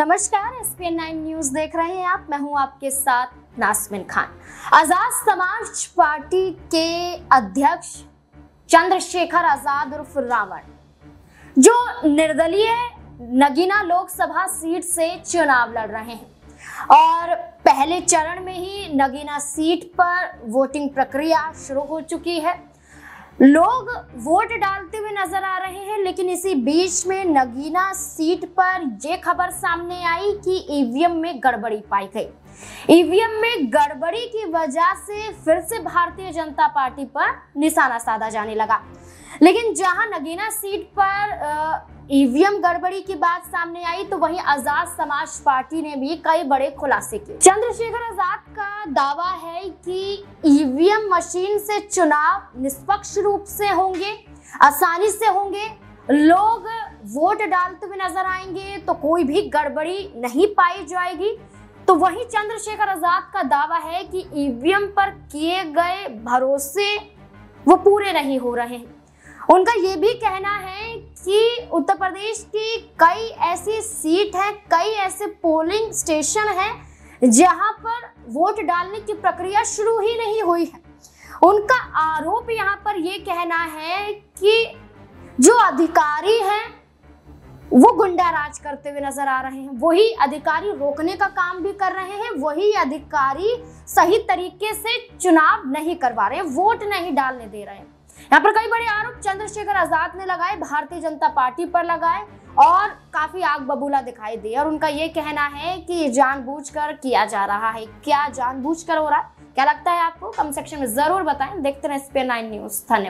नमस्कार S P N nine news देख रहे हैं आप मैं हूं आपके साथ नासमिन खान आजाद समाज पार्टी के अध्यक्ष चंद्रशेखर आजाद उर्फ रावण जो निर्दलीय नगीना लोकसभा सीट से चुनाव लड़ रहे हैं और पहले चरण में ही नगीना सीट पर वोटिंग प्रक्रिया शुरू हो चुकी है लोग वोट डालते नजर आ रहे हैं लेकिन इसी बीच में नगीना सीट पर यह खबर सामने आई कि ईवीएम में गड़बड़ी पाई गई ईवीएम में गड़बड़ी की वजह से फिर से भारतीय जनता पार्टी पर निशाना साधा जाने लगा लेकिन जहां नगीना सीट पर ईवीएम गड़बड़ी की बात सामने आई तो वहीं आजाद समाज पार्टी ने भी कई बड़े खुलासे किए चंद्रशेखर आजाद का दावा है कि ईवीएम मशीन से चुनाव निष्पक्ष रूप से होंगे आसानी से होंगे लोग वोट डालते हुए नजर आएंगे तो कोई भी गड़बड़ी नहीं पाई जाएगी तो वहीं चंद्रशेखर आजाद का दावा है कि ईवीएम पर किए गए भरोसे वो पूरे नहीं हो रहे हैं उनका ये भी कहना है कि उत्तर प्रदेश की कई ऐसी सीट है कई ऐसे पोलिंग स्टेशन है जहां पर वोट डालने की प्रक्रिया शुरू ही नहीं हुई है उनका आरोप यहाँ पर यह कहना है कि जो अधिकारी हैं वो गुंडा राज करते हुए नजर आ रहे हैं वही अधिकारी रोकने का काम भी कर रहे हैं वही अधिकारी सही तरीके से चुनाव नहीं करवा रहे वोट नहीं डालने दे रहे हैं यहाँ पर कई बड़े आरोप चंद्रशेखर आजाद ने लगाए भारतीय जनता पार्टी पर लगाए और काफी आग बबूला दिखाई दी और उनका ये कहना है कि जानबूझकर किया जा रहा है क्या जानबूझकर हो रहा है क्या लगता है कमेंट सेक्शन में जरूर बताएं देखते रहें स्पेन नाइन न्यूज धन्यवाद